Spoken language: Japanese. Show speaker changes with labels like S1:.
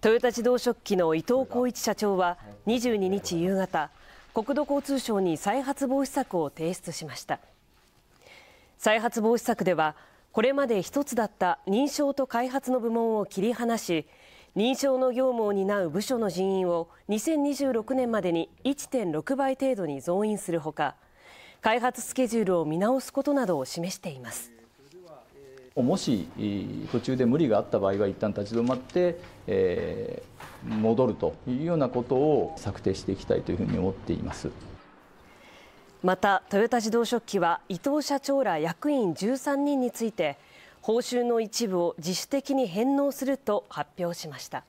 S1: トヨタ自動織機の伊藤浩一社長は22日夕方国土交通省に再発防止策を提出しました再発防止策ではこれまで1つだった認証と開発の部門を切り離し認証の業務を担う部署の人員を2026年までに1.6倍程度に増員するほか開発スケジュールを見直すことなどを示しています
S2: もし途中で無理があった場合は一旦立ち止まって、えー、戻るというようなことを策定していきたいというふうに思っています
S1: またトヨタ自動織機は伊藤社長ら役員
S3: 13人について報酬の一部を自主的に返納すると発表しました。